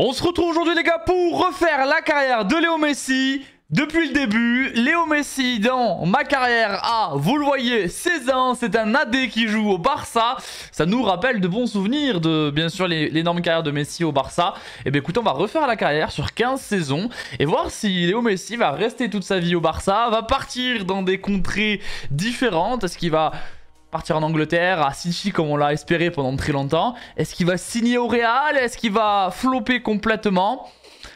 On se retrouve aujourd'hui les gars pour refaire la carrière de Léo Messi depuis le début. Léo Messi dans ma carrière à, vous le voyez, 16 ans, c'est un AD qui joue au Barça. Ça nous rappelle de bons souvenirs de bien sûr l'énorme carrière de Messi au Barça. Et eh bien écoutez, on va refaire la carrière sur 15 saisons et voir si Léo Messi va rester toute sa vie au Barça, va partir dans des contrées différentes, est-ce qu'il va partir en Angleterre, à City comme on l'a espéré pendant très longtemps. Est-ce qu'il va signer au Real Est-ce qu'il va flopper complètement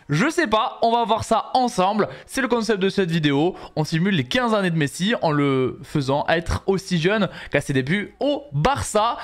je sais pas, on va voir ça ensemble. C'est le concept de cette vidéo. On simule les 15 années de Messi en le faisant être aussi jeune qu'à ses débuts au Barça.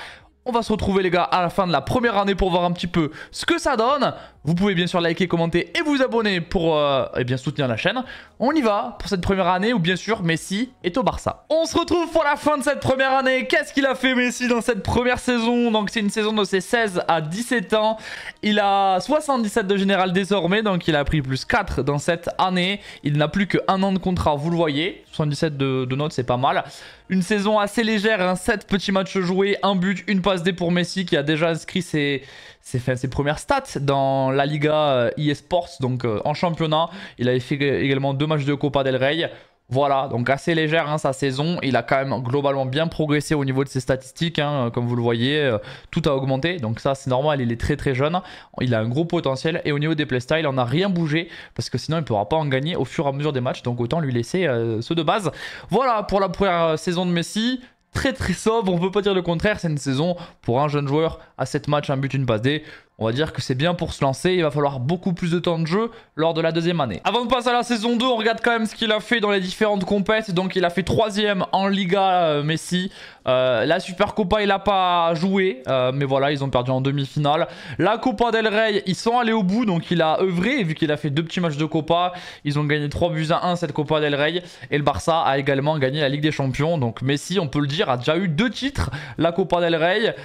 On va se retrouver les gars à la fin de la première année pour voir un petit peu ce que ça donne. Vous pouvez bien sûr liker, commenter et vous abonner pour euh, eh bien soutenir la chaîne. On y va pour cette première année où bien sûr Messi est au Barça. On se retrouve pour la fin de cette première année. Qu'est-ce qu'il a fait Messi dans cette première saison Donc c'est une saison de ses 16 à 17 ans. Il a 77 de général désormais, donc il a pris plus 4 dans cette année. Il n'a plus qu'un an de contrat, vous le voyez. 77 de, notes, c'est pas mal. Une saison assez légère, 7 hein. petits matchs joués, un but, une passe D pour Messi qui a déjà inscrit ses, ses, ses premières stats dans la Liga euh, eSports, donc euh, en championnat. Il avait fait également deux matchs de Copa del Rey. Voilà, donc assez légère hein, sa saison. Il a quand même globalement bien progressé au niveau de ses statistiques. Hein, comme vous le voyez, euh, tout a augmenté. Donc ça, c'est normal, il est très très jeune. Il a un gros potentiel. Et au niveau des playstyles, on a rien bougé. Parce que sinon, il ne pourra pas en gagner au fur et à mesure des matchs. Donc autant lui laisser ceux de base. Voilà pour la première saison de Messi très très sobre, on peut pas dire le contraire, c'est une saison pour un jeune joueur à 7 matchs, un but, une passe D. On va dire que c'est bien pour se lancer, il va falloir beaucoup plus de temps de jeu lors de la deuxième année. Avant de passer à la saison 2, on regarde quand même ce qu'il a fait dans les différentes compétitions, Donc il a fait troisième en Liga euh, Messi. Euh, la Super Copa, il n'a pas joué, euh, mais voilà, ils ont perdu en demi-finale. La Copa del Rey, ils sont allés au bout, donc il a œuvré, vu qu'il a fait deux petits matchs de Copa. Ils ont gagné 3 buts à 1 cette Copa del Rey. Et le Barça a également gagné la Ligue des Champions. Donc Messi, on peut le dire, a déjà eu deux titres, la Copa del Rey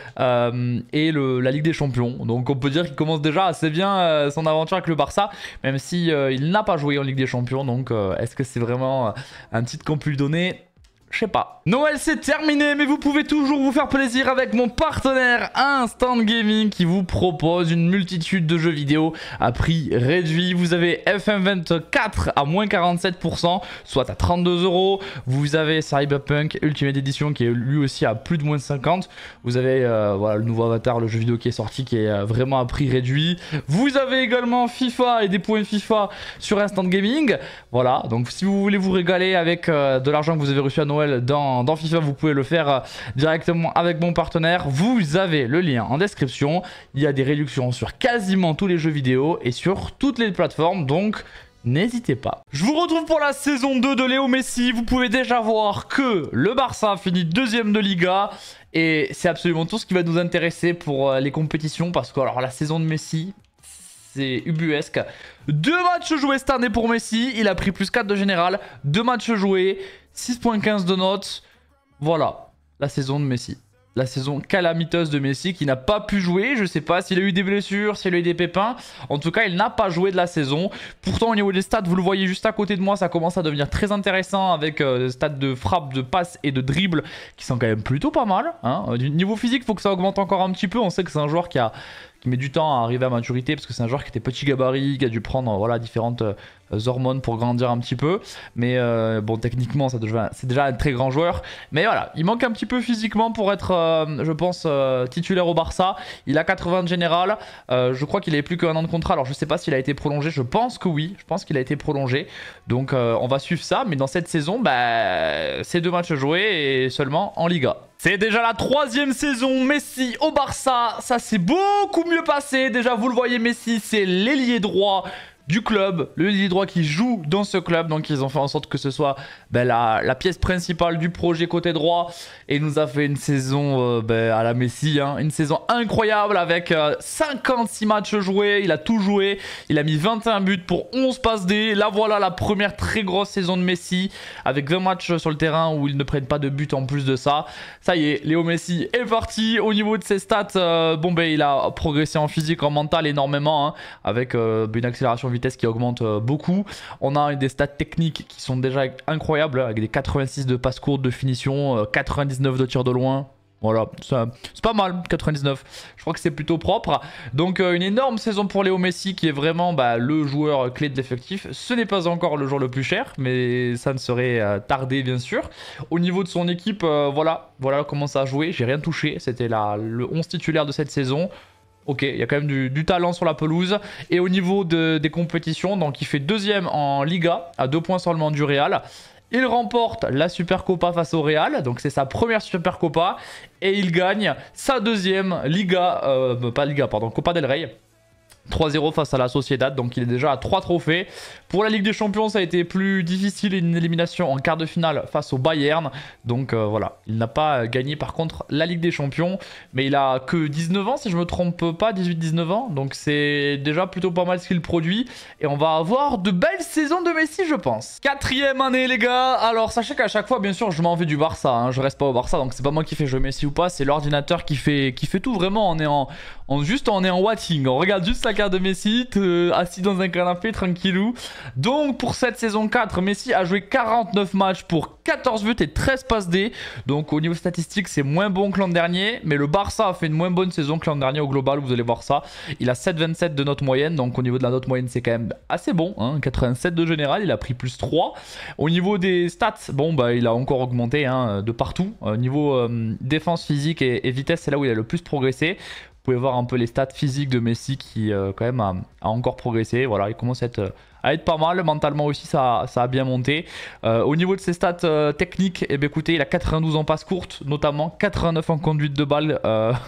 et la Ligue des Champions. Donc on peut dire qu'il commence déjà assez bien euh, son aventure avec le Barça, même si euh, il n'a pas joué en Ligue des Champions. Donc, euh, est-ce que c'est vraiment un titre qu'on peut lui donner je sais pas. Noël c'est terminé mais vous pouvez toujours vous faire plaisir avec mon partenaire Instant Gaming qui vous propose une multitude de jeux vidéo à prix réduit. Vous avez FM24 à moins 47%, soit à 32 euros. Vous avez Cyberpunk Ultimate Edition qui est lui aussi à plus de moins 50. Vous avez euh, voilà, le nouveau Avatar, le jeu vidéo qui est sorti qui est euh, vraiment à prix réduit. Vous avez également FIFA et des points FIFA sur Instant Gaming. Voilà, donc si vous voulez vous régaler avec euh, de l'argent que vous avez reçu à Noël dans, FIFA, vous pouvez le faire euh, directement avec mon partenaire. Vous avez le lien en description. Il y a des réductions sur quasiment tous les jeux vidéo et sur toutes les plateformes. Donc, n'hésitez pas. Je vous retrouve pour la saison 2 de Léo Messi. Vous pouvez déjà voir que le Barça finit deuxième de Liga. Et c'est absolument tout ce qui va nous intéresser pour euh, les compétitions. Parce que alors la saison de Messi, c'est ubuesque. Deux matchs joués cette année pour Messi. Il a pris plus 4 de général. Deux matchs joués. 6.15 de notes. Voilà. La saison de Messi. La saison calamiteuse de Messi qui n'a pas pu jouer. Je sais pas s'il a eu des blessures, s'il a eu des pépins. En tout cas, il n'a pas joué de la saison. Pourtant, au niveau des stats, vous le voyez juste à côté de moi, ça commence à devenir très intéressant avec euh, des stats de frappe, de passe et de dribble qui sont quand même plutôt pas mal. Hein. Euh, niveau physique, il faut que ça augmente encore un petit peu. On sait que c'est un joueur qui a il met du temps à arriver à maturité parce que c'est un joueur qui était petit gabarit, qui a dû prendre euh, voilà, différentes euh, hormones pour grandir un petit peu. Mais euh, bon, techniquement, c'est déjà un très grand joueur. Mais voilà, il manque un petit peu physiquement pour être, je pense, titulaire au Barça. Il a 80 de général. je crois qu'il avait plus qu'un an de contrat. Alors je sais pas s'il a été prolongé. Je pense que oui. Je pense qu'il a été prolongé. Donc on va suivre ça. Mais dans cette saison, bah, c'est deux matchs joués et seulement en Liga. C'est déjà la troisième saison, Messi au Barça, ça s'est beaucoup mieux passé. Déjà, vous le voyez, Messi, c'est l'ailier droit du club, le lit droit qui joue dans ce club. Donc ils ont fait en sorte que ce soit ben, la, pièce principale du projet côté droit. Et nous a fait une saison euh, ben, à la Messi, hein. une saison incroyable avec 56 euh, matchs joués. Il a tout joué, il a mis 21 buts pour 11 passes D. Là voilà la première très grosse saison de Messi avec 20 matchs sur le terrain où ils ne prennent pas de buts en plus de ça. Ça y est, Léo Messi est parti. Au niveau de ses stats, euh, bon ben, il a progressé en physique, en mental énormément hein, avec une accélération vitesse qui augmente euh, beaucoup. On a des stats techniques qui sont déjà incroyables, avec des 86 de passe courtes de finition, 99 euh, de tir de loin. Voilà, c'est pas mal, 99. Je crois que c'est plutôt propre. Donc euh, une énorme saison pour Léo Messi qui est vraiment bah, le joueur clé de l'effectif. Ce n'est pas encore le jour le plus cher, mais ça ne serait tardé bien sûr. Au niveau de son équipe, voilà, voilà comment ça a joué. J'ai rien touché, c'était le 11 titulaire de cette saison. Ok, il y a quand même du, talent sur la pelouse. Et au niveau des compétitions, donc il fait deuxième en Liga, à deux points seulement du Real. Il remporte la Supercopa face au Real, donc c'est sa première Supercopa. Et il gagne sa deuxième Liga, euh, pas Liga, pardon, Copa del Rey. 3-0 face à la Sociedad, donc il est déjà à 3 trophées. Pour la Ligue des Champions, ça a été plus difficile, une élimination en quart de finale face au Bayern. Donc euh, voilà, il n'a pas gagné par contre la Ligue des Champions, mais il a que 19 ans si je me trompe pas, 18-19 ans. Donc c'est déjà plutôt pas mal ce qu'il produit et on va avoir de belles saisons de Messi je pense. Quatrième année les gars, alors sachez qu'à chaque fois bien sûr je m'en vais du Barça, hein. je reste pas au Barça donc c'est pas moi qui fais je Messi ou pas, c'est l'ordinateur qui fait, qui fait tout vraiment, on est en, juste on est en watching, on regarde juste ça de Messi, assis dans un canapé, tranquillou. Donc pour cette saison 4, Messi a joué 49 matchs pour 14 buts et 13 passes D. Donc au niveau statistique, c'est moins bon que l'an dernier. Mais le Barça a fait une moins bonne saison que l'an dernier au global, vous allez voir ça. Il a 7,27 de note moyenne, donc au niveau de la note moyenne, c'est quand même assez bon. 87 hein. de général, il a pris plus 3. Au niveau des stats, bon, bah, il a encore augmenté hein, de partout. Au niveau euh, défense physique et vitesse, c'est là où il a le plus progressé. Vous pouvez voir un peu les stats physiques de Messi qui euh, quand même a, encore progressé. Voilà, il commence à être, pas mal. Mentalement aussi, ça, a bien monté. Euh, au niveau de ses stats euh, techniques, eh ben, écoutez, il a 92 en passe courte, notamment 89 en conduite de balle.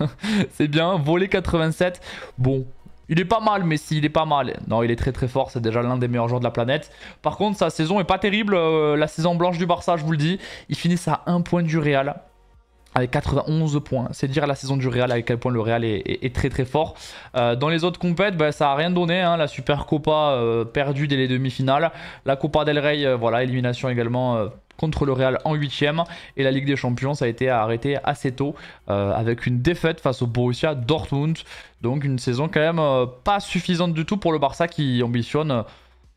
c'est bien. Volé 87. Bon, il est pas mal, Messi, il est pas mal. Non, il est très très fort, c'est déjà l'un des meilleurs joueurs de la planète. Par contre, sa saison est pas terrible. la saison blanche du Barça, je vous le dis. il finit à un point du Real avec 91 points. C'est dire la saison du Real, avec quel point le Real est, très très fort. Euh, dans les autres compètes, bah, ça n'a rien donné. Hein. La Super Copa euh, perdue dès les demi-finales. La Copa del Rey, euh, voilà, élimination également contre le Real en 8ème. Et la Ligue des Champions, ça a été arrêté assez tôt avec une défaite face au Borussia Dortmund. Donc une saison quand même pas suffisante du tout pour le Barça qui ambitionne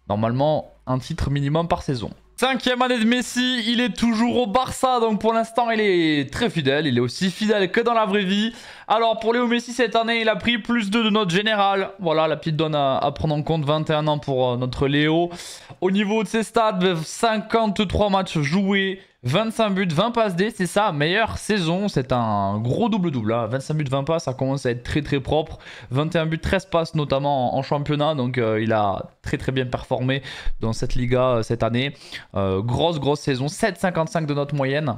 normalement un titre minimum par saison. Cinquième année de Messi, il est toujours au Barça, donc pour l'instant il est très fidèle, il est aussi fidèle que dans la vraie vie. Alors pour Léo Messi cette année, il a pris plus 2 de notes général. Voilà la petite donne à, à, prendre en compte, 21 ans pour euh, notre Léo. Au niveau de ses stats, 53 ben, matchs joués, 25 buts, 20 passes D, c'est ça, meilleure saison. C'est un gros double-double. 25 hein. buts, 20 passes, ça commence à être très très propre. 21 buts, 13 passes, notamment en, championnat. Donc euh, il a très très bien performé dans cette Liga euh, cette année. Euh, grosse grosse saison. 7,55 de notre moyenne.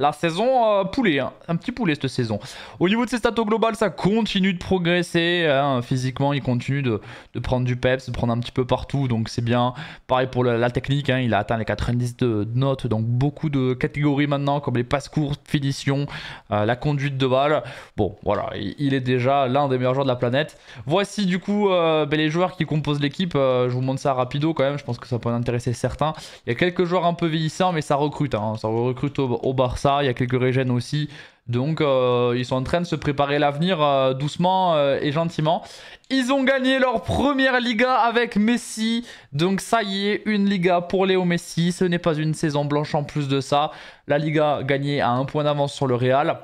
La saison euh, poulet, hein. un petit poulet cette saison. Au niveau de ses stats au global, ça continue de progresser. Hein. Physiquement, il continue de, prendre du peps, de prendre un petit peu partout. Donc c'est bien. Pareil pour la, technique, hein. il a atteint les 90 de, notes. Donc beaucoup de catégories maintenant, comme les passes courtes, finitions, euh, la conduite de balle. Bon, voilà, il, est déjà l'un des meilleurs joueurs de la planète. Voici du coup euh, ben, les joueurs qui composent l'équipe. je vous montre ça rapido quand même. Je pense que ça peut intéresser certains. Il y a quelques joueurs un peu vieillissants, mais ça recrute. Ça recrute au Barça il y a quelques régènes aussi. Donc euh, ils sont en train de se préparer l'avenir euh, doucement euh, et gentiment. Ils ont gagné leur première Liga avec Messi. Donc ça y est, une Liga pour Léo Messi. Ce n'est pas une saison blanche en plus de ça. La Liga gagnée à un point d'avance sur le Real.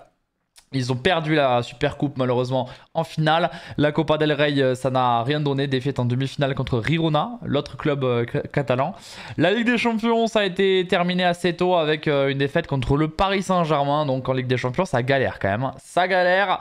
Ils ont perdu la Super Coupe malheureusement en finale. La Copa del Rey, euh, ça n'a rien donné. Défaite en demi-finale contre Rirona, l'autre club euh, catalan. La Ligue des Champions, ça a été terminé assez tôt avec euh, une défaite contre le Paris Saint-Germain. Donc en Ligue des Champions, ça galère quand même. Hein. Ça galère.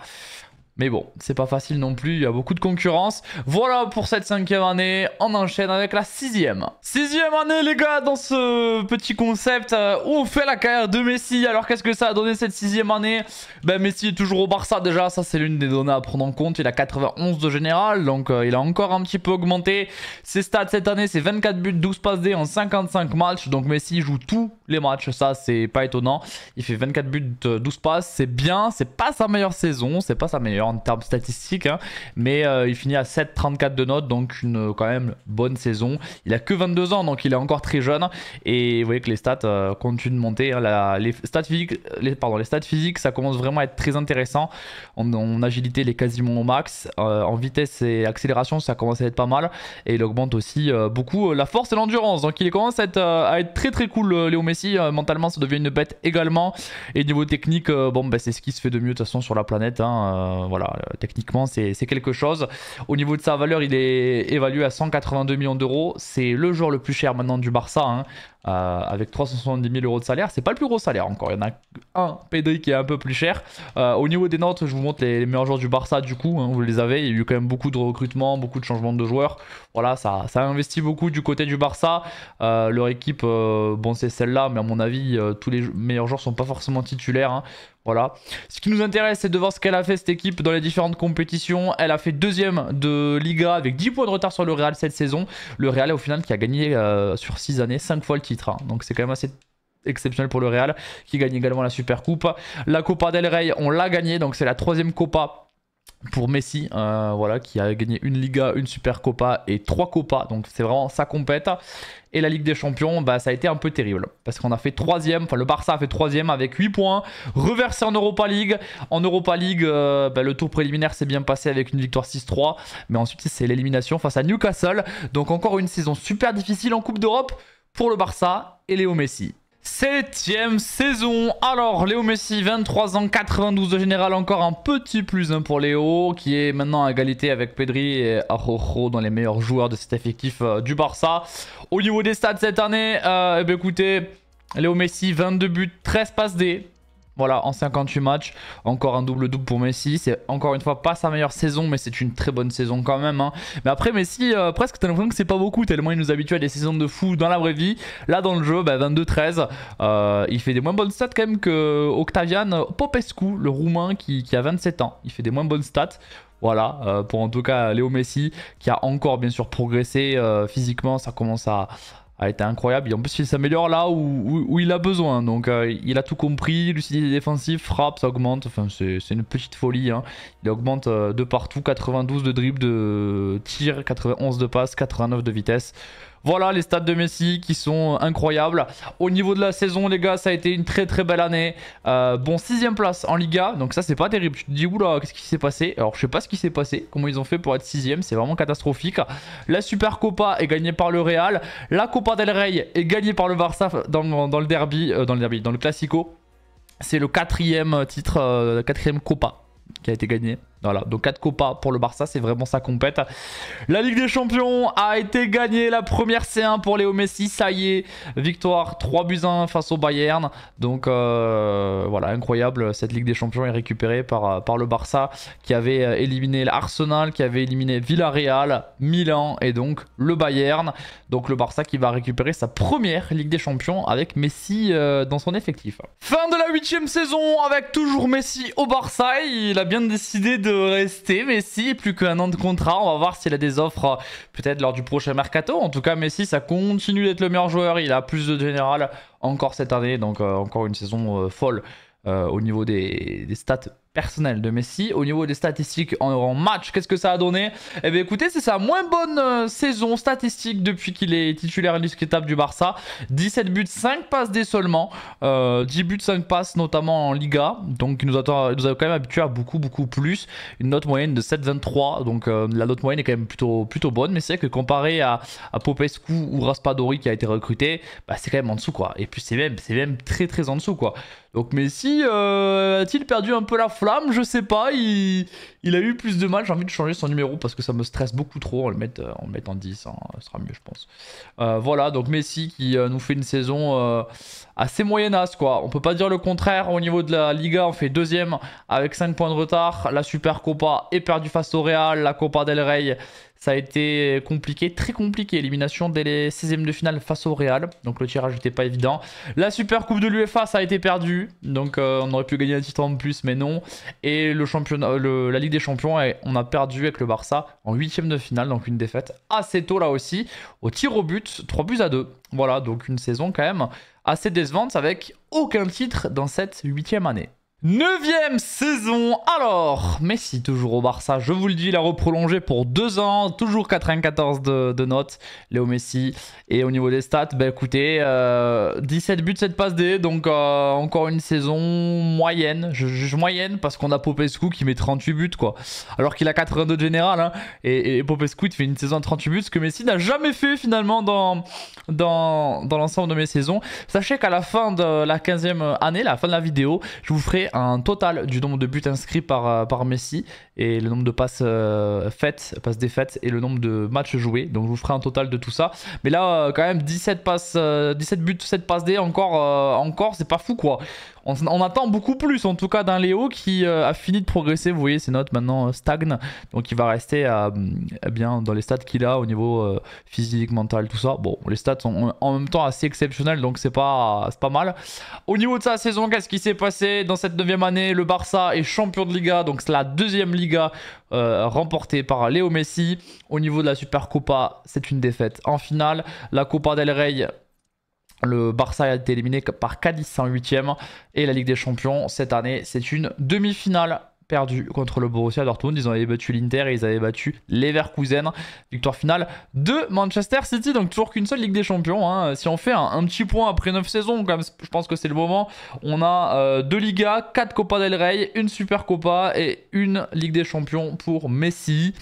Mais bon, c'est pas facile non plus, il y a beaucoup de concurrence. Voilà pour cette cinquième année, on enchaîne avec la sixième. Sixième année les gars, dans ce petit concept euh, où on fait la carrière de Messi. Alors qu'est-ce que ça a donné cette sixième année Ben Messi est toujours au Barça déjà, ça c'est l'une des données à prendre en compte. Il a 91 de général, donc euh, il a encore un petit peu augmenté. Ses stats cette année, c'est 24 buts, 12 passes D en 55 matchs. Donc Messi joue tous les matchs, ça c'est pas étonnant. Il fait 24 buts, 12 euh, passes, c'est bien, c'est pas sa meilleure saison, c'est pas sa meilleure en termes statistiques, hein. mais euh, il finit à 7,34 de notes, donc une euh, quand même bonne saison. Il a que 22 ans, donc il est encore très jeune, et vous voyez que les stats euh, continuent de monter. Hein. les, stats physiques, pardon, les stats physiques, ça commence vraiment à être très intéressant. En, agilité, il est quasiment au max. en vitesse et accélération, ça commence à être pas mal, et il augmente aussi beaucoup la force et l'endurance, donc il commence à être, très très cool, Léo Messi. mentalement, ça devient une bête également, et niveau technique, bon, ben, c'est ce qui se fait de mieux de toute façon sur la planète. Hein, voilà, euh, techniquement, c'est quelque chose. Au niveau de sa valeur, il est évalué à 182 millions d'euros. C'est le joueur le plus cher maintenant du Barça. Hein. Euh, avec 370 000 euros de salaire, c'est pas le plus gros salaire encore. Il y en a un, Pedri, qui est un peu plus cher. Euh, au niveau des notes, je vous montre les, meilleurs joueurs du Barça, du coup, hein, vous les avez. Il y a eu quand même beaucoup de recrutements, beaucoup de changements de joueurs. Voilà, ça, ça investi beaucoup du côté du Barça. Euh, leur équipe, bon, c'est celle-là, mais à mon avis, tous les meilleurs joueurs sont pas forcément titulaires. Hein. Voilà. Ce qui nous intéresse, c'est de voir ce qu'elle a fait cette équipe dans les différentes compétitions. Elle a fait deuxième de Liga avec 10 points de retard sur le Real cette saison. Le Real, est au final, qui a gagné sur 6 années, 5 fois le titre. Hein. Donc c'est quand même assez exceptionnel pour le Real qui gagne également la Super Coupe. La Copa del Rey, on l'a gagnée, donc c'est la troisième Copa pour Messi, euh, voilà, qui a gagné une Liga, une Super Copa et trois Copas. Donc c'est vraiment sa compète. Et la Ligue des Champions, bah, ça a été un peu terrible. Parce qu'on a fait troisième, enfin le Barça a fait troisième avec 8 points, reversé en Europa League. En Europa League, euh, bah, le tour préliminaire s'est bien passé avec une victoire 6-3. Mais ensuite, c'est l'élimination face à Newcastle. Donc encore une saison super difficile en Coupe d'Europe pour le Barça et Léo Messi. Septième saison. Alors, Léo Messi, 23 ans, 92 de général, encore un petit plus pour Léo, qui est maintenant à égalité avec Pedri et Arrojo dans les meilleurs joueurs de cet effectif euh, du Barça. Au niveau des stats cette année, euh, eh ben, écoutez, Léo Messi, 22 buts, 13 passes D, voilà, en 58 matchs, encore un double-double pour Messi. C'est encore une fois pas sa meilleure saison, mais c'est une très bonne saison quand même. Hein. Mais après, Messi, euh, presque, t'as l'impression que c'est pas beaucoup, tellement il nous habitue à des saisons de fou dans la vraie vie. Là, dans le jeu, 22-13, bah, euh, il fait des moins bonnes stats quand même que Octavian Popescu, le Roumain qui, a 27 ans. Il fait des moins bonnes stats. Voilà, euh, pour en tout cas Léo Messi, qui a encore bien sûr progressé physiquement, ça commence à, a été incroyable. Et en plus, il s'améliore là où, il a besoin. Donc, euh, il a tout compris. Lucidité défensive, frappe, ça augmente. Enfin, c'est une petite folie. Hein. Il augmente euh, de partout. 92 de dribble, de tir, 91 de passe, 89 de vitesse. Voilà les stades de Messi qui sont incroyables. Au niveau de la saison, les gars, ça a été une très très belle année. Euh, bon, sixième place en Liga, donc ça c'est pas terrible. Tu te dis, oula, qu'est-ce qui s'est passé Alors je sais pas ce qui s'est passé, comment ils ont fait pour être sixième, c'est vraiment catastrophique. La Super Copa est gagnée par le Real. La Copa del Rey est gagnée par le Barça dans, le derby, euh, dans le derby, dans le Classico. C'est le quatrième titre, la euh, quatrième Copa qui a été gagné. Voilà, donc 4 copas pour le Barça, c'est vraiment sa compète. La Ligue des Champions a été gagnée, la première C1 pour Léo Messi, ça y est, victoire 3 buts 1 face au Bayern. Donc euh, voilà, incroyable, cette Ligue des Champions est récupérée par, euh, par le Barça qui avait euh, éliminé l'Arsenal, qui avait éliminé Villarreal, Milan et donc le Bayern. Donc le Barça qui va récupérer sa première Ligue des Champions avec Messi dans son effectif. Fin de la 8 saison avec toujours Messi au Barça, il a bien décidé de rester, Messi. Plus qu'un an de contrat. On va voir s'il a des offres euh, peut-être lors du prochain mercato. En tout cas, Messi, ça continue d'être le meilleur joueur. Il a plus de général encore cette année. Donc, euh, encore une saison euh, folle au niveau des, des stats personnel de Messi. Au niveau des statistiques en, match, qu'est-ce que ça a donné Eh bien écoutez, c'est sa moins bonne euh, saison statistique depuis qu'il est titulaire indiscutable du Barça. 17 buts, 5 passes des seulement. 10 euh, buts, 5 passes notamment en Liga. Donc il nous, attend, nous a quand même habitué à beaucoup, beaucoup plus. Une note moyenne de 7,23. Donc euh, la note moyenne est quand même plutôt, plutôt bonne. Mais c'est que comparé à, Popescu ou Raspadori qui a été recruté, bah, c'est quand même en dessous quoi. Et puis c'est même, même très, très en dessous quoi. Donc Messi euh, a-t-il perdu un peu la flamme Je sais pas. Il, a eu plus de mal. J'ai envie de changer son numéro parce que ça me stresse beaucoup trop. On le met, euh, en 10, ça hein, sera mieux, je pense. Euh, voilà, donc Messi qui nous fait une saison assez moyennasse, quoi. On peut pas dire le contraire. Au niveau de la Liga, on fait deuxième avec 5 points de retard. La Super Copa est perdue face au Real. La Copa del Rey, ça a été compliqué, très compliqué. Élimination dès les 16e de finale face au Real. Donc le tirage n'était pas évident. La Super Coupe de l'UEFA, ça a été perdu. Donc euh, on aurait pu gagner un titre en plus, mais non. Et le championnat, la Ligue des Champions, on a perdu avec le Barça en 8e de finale. Donc une défaite assez tôt là aussi. Au tir au but, 3 buts à 2. Voilà, donc une saison quand même assez décevante avec aucun titre dans cette 8e année. Neuvième saison, alors Messi toujours au Barça, je vous le dis, il a reprolongé pour deux ans, toujours 94 de, de notes, Léo Messi. Et au niveau des stats, bah écoutez, 17 euh, buts, 7 passes D, donc euh, encore une saison moyenne, je juge moyenne parce qu'on a Popescu qui met 38 buts quoi, alors qu'il a 82 de général, hein. et, Popescu il fait une saison de 38 buts, ce que Messi n'a jamais fait finalement dans, dans, dans l'ensemble de mes saisons. Sachez qu'à la fin de la 15e année, la fin de la vidéo, je vous ferai un total du nombre de buts inscrits par, euh, par Messi et le nombre de passes euh, faites, passes défaites et le nombre de matchs joués. Donc je vous ferai un total de tout ça. Mais là, euh, quand même, 17 passes, 17 buts, 7 passes D, encore, encore c'est pas fou quoi on, attend beaucoup plus en tout cas d'un Léo qui euh, a fini de progresser. Vous voyez, ses notes maintenant euh, stagnent. Donc il va rester euh, eh bien, dans les stats qu'il a au niveau physique, mental, tout ça. Bon, les stats sont en même temps assez exceptionnels donc c'est pas, pas mal. Au niveau de sa saison, qu'est-ce qui s'est passé dans cette neuvième année Le Barça est champion de Liga, donc c'est la deuxième Liga remportée par Léo Messi. Au niveau de la Super Copa, c'est une défaite en finale. La Copa del Rey le Barça a été éliminé par Cadiz en 8ème. Et la Ligue des Champions, cette année, c'est une demi-finale perdue contre le Borussia Dortmund. Ils avaient battu l'Inter et ils avaient battu l'Everkusen. Victoire finale de Manchester City. Donc toujours qu'une seule Ligue des Champions. Hein. Si on fait un, petit point après 9 saisons, je pense que c'est le moment, on a euh, deux Ligas, quatre Copa del Rey, une Super Copa et une Ligue des Champions pour Messi.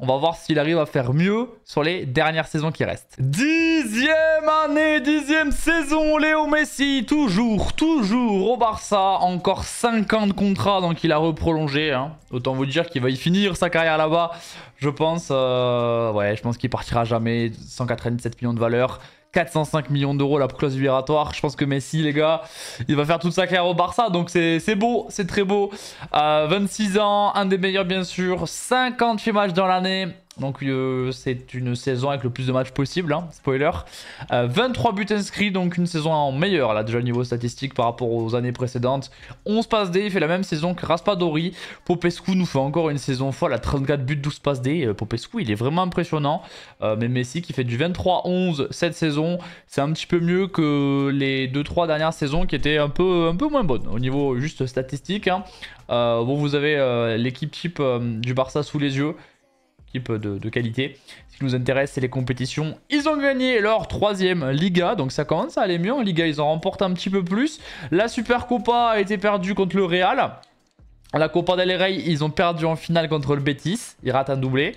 On va voir s'il arrive à faire mieux sur les dernières saisons qui restent. Dixième année, dixième saison, Léo Messi, toujours, toujours au Barça. Encore 5 ans de contrat, donc il a reprolongé. Hein. Autant vous dire qu'il va y finir sa carrière là-bas, je pense. Euh, ouais, je pense qu'il partira jamais. 197 millions de valeur. 405 millions d'euros la clause libératoire. Je pense que Messi, les gars, il va faire toute sa carrière au Barça. Donc c'est beau, c'est très beau. 26 ans, un des meilleurs bien sûr. 58 matchs dans l'année. Donc euh, c'est une saison avec le plus de matchs possible, hein, spoiler. 23 euh, buts inscrits, donc une saison en meilleure, là déjà au niveau statistique par rapport aux années précédentes. 11 passes D, il fait la même saison que Raspadori. Popescu nous fait encore une saison folle à 34 buts, 12 passes D. Euh, Popescu, il est vraiment impressionnant. mais Messi qui fait du 23-11 cette saison, c'est un petit peu mieux que les 2-3 dernières saisons qui étaient un peu, un peu moins bonnes au niveau juste statistique. Hein. bon, vous avez l'équipe type du Barça sous les yeux de, qualité. Ce qui nous intéresse, c'est les compétitions. Ils ont gagné leur troisième Liga, donc ça commence à aller mieux. En Liga, ils en remportent un petit peu plus. La Super Copa a été perdue contre le Real. La Copa del Rey, ils ont perdu en finale contre le Betis. Ils ratent un doublé.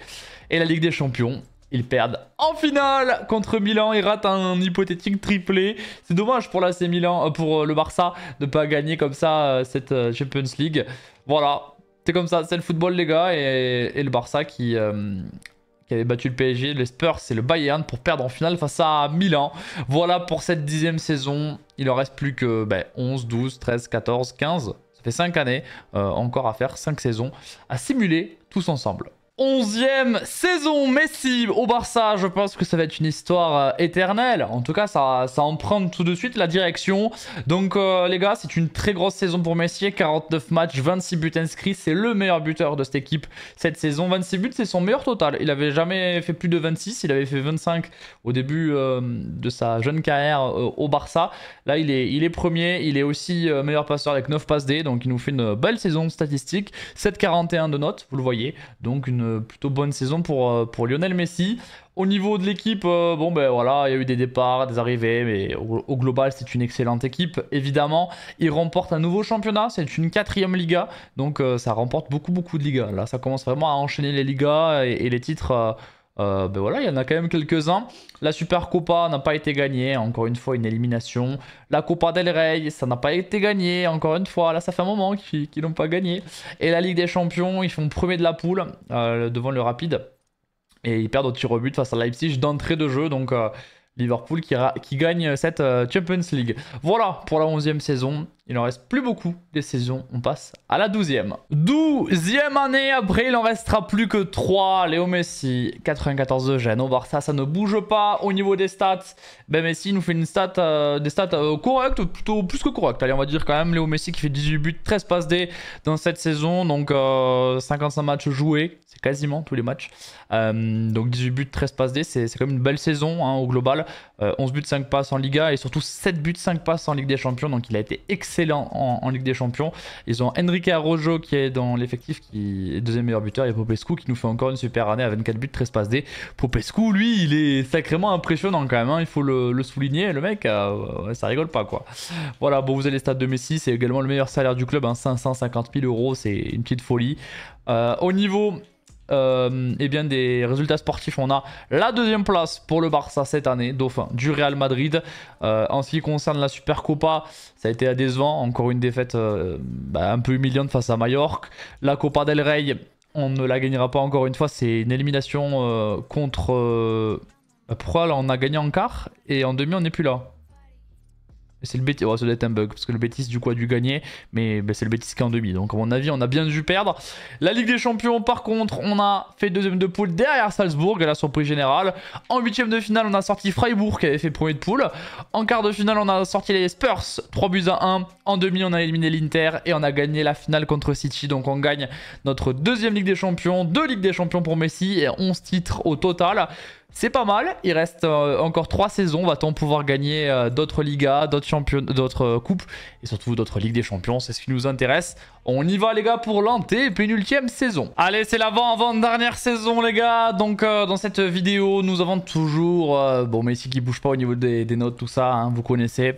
Et la Ligue des Champions, ils perdent en finale contre Milan. Ils ratent un hypothétique triplé. C'est dommage pour l'AC Milan, euh, pour euh, le Barça, de ne pas gagner comme ça euh, cette Champions League. Voilà, c'est comme ça, c'est le football les gars, et, le Barça euh, qui, avait battu le PSG, les Spurs et le Bayern pour perdre en finale face à Milan. Voilà pour cette dixième saison, il en reste plus que 11, 12, 13, 14, 15, ça fait 5 années euh, encore à faire, 5 saisons à simuler tous ensemble onzième saison Messi au Barça. Je pense que ça va être une histoire euh, éternelle. En tout cas, ça, ça emprunte tout de suite la direction. Donc euh, les gars, c'est une très grosse saison pour Messi. 49 matchs, 26 buts inscrits. C'est le meilleur buteur de cette équipe cette saison. 26 buts, c'est son meilleur total. Il avait jamais fait plus de 26. Il avait fait 25 au début euh, de sa jeune carrière au Barça. Là, il est, il est premier. Il est aussi meilleur passeur avec 9 passes D. Donc il nous fait une belle saison statistique. 7,41 de notes, vous le voyez. Donc une euh, plutôt bonne saison pour, euh, pour Lionel Messi. Au niveau de l'équipe, euh, bon ben voilà, il y a eu des départs, des arrivées, mais au, global c'est une excellente équipe. Évidemment, il remporte un nouveau championnat, c'est une quatrième liga, donc ça remporte beaucoup beaucoup de ligas. Là, ça commence vraiment à enchaîner les ligas et, les titres. Euh, ben voilà, il y en a quand même quelques-uns. La Super Copa n'a pas été gagnée, encore une fois une élimination. La Copa del Rey, ça n'a pas été gagné, encore une fois. Là, ça fait un moment qu'ils n'ont pas gagné. Et la Ligue des Champions, ils font premier de la poule euh, devant le Rapide. Et ils perdent au tir au but face à Leipzig d'entrée de jeu. Donc, euh, Liverpool qui, gagne euh, cette euh, Champions League. Voilà pour la 11e saison. Il en reste plus beaucoup des saisons. On passe à la 12e. 12e année après, il en restera plus que 3. Léo Messi, 94 de on Au Barça, ça ne bouge pas. Au niveau des stats, ben, Messi nous fait une stat, euh, des stats plutôt plus que correctes. Allez, on va dire quand même Léo Messi qui fait 18 buts, 13 passes D dans cette saison. Donc 55 matchs joués, quasiment tous les matchs. Euh, donc 18 buts, 13 passes D, c'est quand même une belle saison hein, au global. 11 euh, buts, 5 passes en Liga et surtout 7 buts, 5 passes en Ligue des Champions. Donc il a été excellent en, Ligue des Champions. Ils ont Enrique Arrojo qui est dans l'effectif, qui est deuxième meilleur buteur, et Popescu qui nous fait encore une super année à 24 buts, 13 passes D. Popescu, lui, il est sacrément impressionnant quand même, hein. il faut le, souligner. Le mec, euh, ça rigole pas quoi. Voilà, bon, vous avez les stats de Messi, c'est également le meilleur salaire du club, 550 hein. 000 euros, c'est une petite folie. au niveau et euh, eh bien des résultats sportifs. On a la deuxième place pour le Barça cette année, dauphin du Real Madrid. Euh, en ce qui concerne la Supercopa, ça a été à décevant. Encore une défaite euh, bah, un peu humiliante face à Mallorca. La Copa del Rey, on ne la gagnera pas encore une fois. C'est une élimination contre. Bah, pourquoi là, on a gagné en quart et en demi on n'est plus là c'est le bêtise, oh, ça doit être un bug, parce que le bêtise du coup a dû gagner, mais ben, c'est le bêtise qui est en demi, donc à mon avis on a bien dû perdre. La Ligue des Champions par contre, on a fait deuxième de poule derrière Salzbourg, la surprise générale. En huitième de finale, on a sorti Freiburg qui avait fait premier de poule. En quart de finale, on a sorti les Spurs, 3 buts à 1. En demi, on a éliminé l'Inter et on a gagné la finale contre City, donc on gagne notre deuxième Ligue des Champions, deux Ligue des Champions pour Messi et 11 titres au total. C'est pas mal, il reste euh, encore 3 saisons, va-t-on pouvoir gagner euh, d'autres ligas, d'autres d'autres euh, coupes et surtout d'autres ligues des champions, c'est ce qui nous intéresse. On y va les gars pour l'anté pénultième saison. Allez, c'est l'avant avant dernière saison les gars. Donc dans cette vidéo, nous avons toujours bon mais ici qui bouge pas au niveau des, notes tout ça, hein, vous connaissez.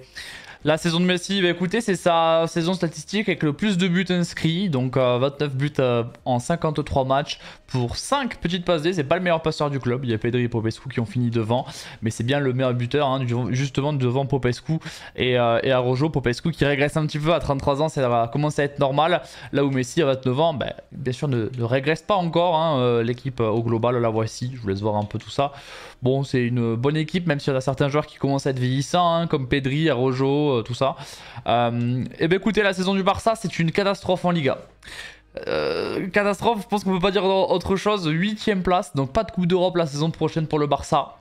La saison de Messi, bah, écoutez, c'est sa saison statistique avec le plus de buts inscrits. Donc 29 euh, buts euh, en 53 matchs pour 5 petites passes D. C'est pas le meilleur passeur du club. Il y a Pedri et Popescu qui ont fini devant. Mais c'est bien le meilleur buteur, hein, justement devant Popescu et, euh, Arojo. Popescu qui régresse un petit peu à 33 ans, ça va commencer à être normal. Là où Messi à 29 ans, bah, bien sûr, ne, régresse pas encore. Hein, l'équipe au global, la voici. Je vous laisse voir un peu tout ça. Bon, c'est une bonne équipe, même s'il y a certains joueurs qui commencent à être vieillissants, hein, comme Pedri, Arojo, euh, tout ça. et euh, eh bien écoutez, la saison du Barça, c'est une catastrophe en Liga. Euh, catastrophe, je pense qu'on peut pas dire autre chose. 8 place, donc pas de Coupe d'Europe la saison prochaine pour le Barça.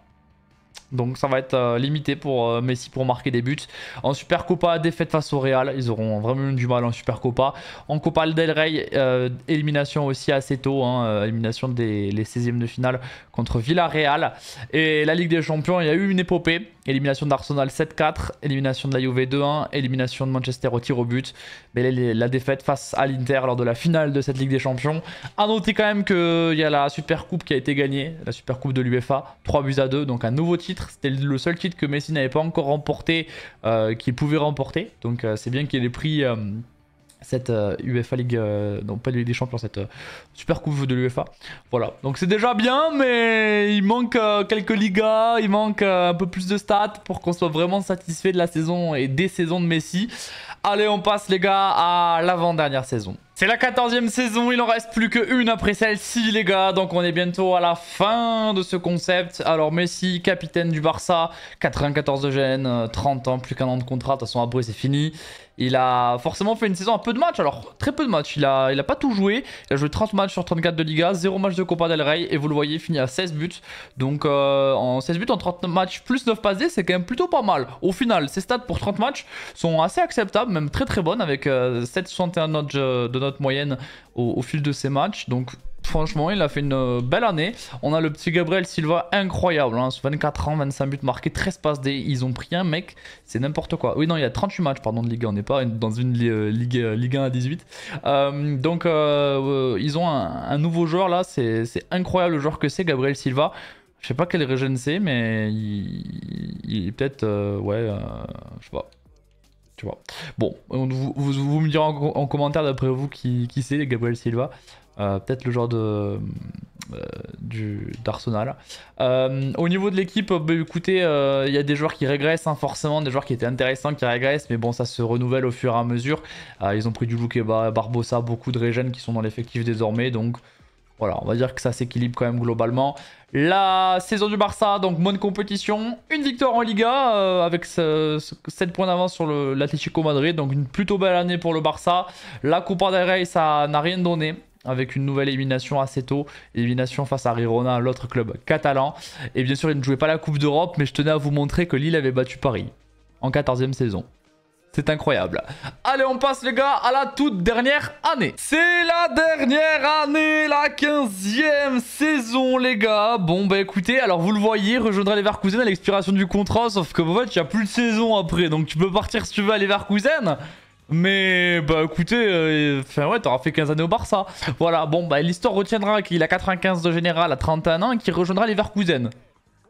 Donc ça va être euh, limité pour euh, Messi pour marquer des buts. En Super Copa, défaite face au Real. Ils auront vraiment du mal en Super Copa. En Copa del Rey, euh, élimination aussi assez tôt. Hein, élimination des les 16e de finale contre Villarreal. Et la Ligue des Champions, il y a eu une épopée. Élimination d'Arsenal 7-4, élimination de la 2-1, élimination de Manchester au tir au but. Mais la, défaite face à l'Inter lors de la finale de cette Ligue des Champions. A noter quand même qu'il y a la Super Coupe qui a été gagnée, la Super Coupe de l'UEFA, 3 buts à 2, donc un nouveau titre. C'était le seul titre que Messi n'avait pas encore remporté, euh, qu'il pouvait remporter. Donc euh, c'est bien qu'il ait pris... Euh, cette UEFA euh, League, euh, non pas Ligue des Champions, cette euh, super coupe de l'UEFA. Voilà, donc c'est déjà bien, mais il manque quelques ligas, il manque un peu plus de stats pour qu'on soit vraiment satisfait de la saison et des saisons de Messi. Allez, on passe les gars à l'avant-dernière saison. C'est la 14e saison, il en reste plus une après celle-ci les gars, donc on est bientôt à la fin de ce concept. Alors Messi, capitaine du Barça, 94 de gêne, 30 ans, plus qu'un an de contrat, de toute façon après c'est fini. Il a forcément fait une saison à peu de matchs, alors très peu de matchs, il a, il a pas tout joué, il a joué 30 matchs sur 34 de Liga, 0 match de Copa del Rey, et vous le voyez, fini à 16 buts. Donc euh, en 16 buts, en 30 matchs, plus 9 passes c'est quand même plutôt pas mal. Au final, ses stats pour 30 matchs sont assez acceptables, même très très bonnes, avec 7,61 euh, notes euh, de moyenne au, fil de ces matchs. Donc franchement, il a fait une euh, belle année. On a le petit Gabriel Silva incroyable. 24 hein. ans, 25 buts marqués, 13 passes des Ils ont pris un mec, c'est n'importe quoi. Oui, non, il y a 38 matchs, pardon, de Ligue 1. On n'est pas dans une euh, Ligue, euh, Ligue 1 à 18. donc ils ont un, nouveau joueur là. C'est incroyable le joueur que c'est, Gabriel Silva. Je sais pas quel région c'est, mais il, est peut-être... ouais, je sais pas. Bon, vous, me direz en, commentaire d'après vous qui, qui c'est Gabriel Silva. Euh, peut-être le joueur de euh, d'Arsenal. Euh, au niveau de l'équipe, bah, écoutez, il y a des joueurs qui régressent, hein, forcément, des joueurs qui étaient intéressants qui régressent, mais bon, ça se renouvelle au fur et à mesure. ils ont pris du look et Barbosa, beaucoup de régènes qui sont dans l'effectif désormais, donc voilà, on va dire que ça s'équilibre quand même globalement. La saison du Barça, donc bonne compétition. Une victoire en Liga euh, avec 7 points d'avance sur l'Atlético Madrid. Donc une plutôt belle année pour le Barça. La Coupe del Rey, ça n'a rien donné avec une nouvelle élimination assez tôt, élimination face à Rirona, l'autre club catalan. Et bien sûr, il ne jouait pas la Coupe d'Europe, mais je tenais à vous montrer que Lille avait battu Paris en 14e saison. C'est incroyable. Allez, on passe les gars à la toute dernière année. C'est la dernière année, la 15e saison les gars. Bon bah écoutez, alors vous le voyez, rejoindra Leverkusen à l'expiration du contrat, sauf que en fait, il n'y a plus de saison après, donc tu peux partir si tu veux à Leverkusen. Mais bah écoutez, euh, enfin ouais, ouais, t'auras fait 15 années au Barça. Voilà, bon bah l'histoire retiendra qu'il a 95 de général à 31 ans et qu'il rejoindra Leverkusen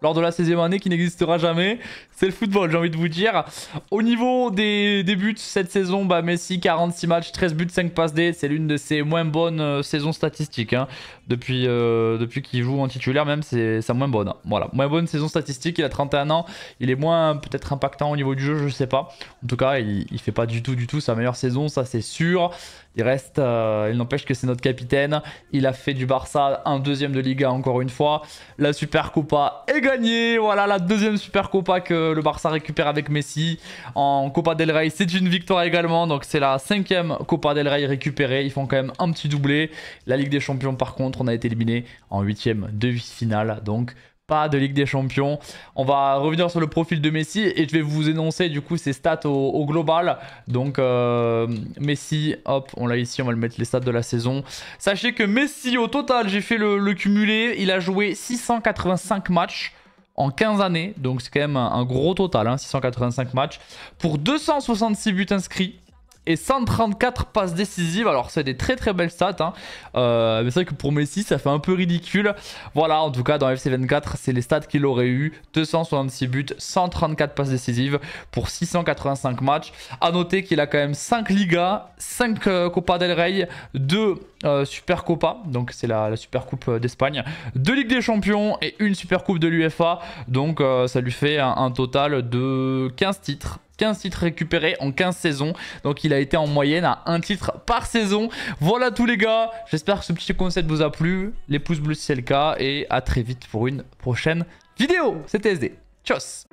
lors de la 16e année qui n'existera jamais. C'est le football, j'ai envie de vous dire. Au niveau des, des buts, cette saison, bah, Messi, 46 matchs, 13 buts, 5 passes D. C'est l'une de ses moins bonnes euh, saisons statistiques. Hein. Depuis, euh, depuis qu'il joue en titulaire, même, c'est sa moins bonne. Voilà, moins bonne saison statistique. Il a 31 ans. Il est moins peut-être impactant au niveau du jeu, je ne sais pas. En tout cas, il, ne fait pas du tout, du tout sa meilleure saison, ça c'est sûr. Il reste, euh, il n'empêche que c'est notre capitaine. Il a fait du Barça un deuxième de Liga encore une fois. La Super Copa est gagnée. Voilà la deuxième Super Copa que le Barça récupère avec Messi. En Copa del Rey, c'est une victoire également. Donc c'est la cinquième Copa del Rey récupérée. Ils font quand même un petit doublé. La Ligue des Champions, par contre, on a été éliminé en huitième de finale. Donc pas de Ligue des Champions. On va revenir sur le profil de Messi et je vais vous énoncer du coup ses stats au, global. Donc euh, Messi, hop, on l'a ici, on va le mettre les stats de la saison. Sachez que Messi au total, j'ai fait le, cumulé, il a joué 685 matchs en 15 années. Donc c'est quand même un, gros total, 685 hein, matchs. Pour 266 buts inscrits, et 134 passes décisives. Alors c'est des très très belles stats. Hein. Euh, mais c'est vrai que pour Messi ça fait un peu ridicule. Voilà en tout cas dans FC24 c'est les stats qu'il aurait eu. 266 buts, 134 passes décisives pour 685 matchs. A noter qu'il a quand même 5 Ligas, 5 euh, Copa del Rey, 2 euh, Super Copa, donc c'est la, Super Coupe euh, d'Espagne, deux Ligue des Champions et une Super Coupe de l'UFA, donc euh, ça lui fait un, total de 15 titres 15 titres récupérés en 15 saisons. Donc il a été en moyenne à un titre par saison. Voilà tout les gars, j'espère que ce petit concept vous a plu. Les pouces bleus si c'est le cas et à très vite pour une prochaine vidéo. C'était SD. Tchuss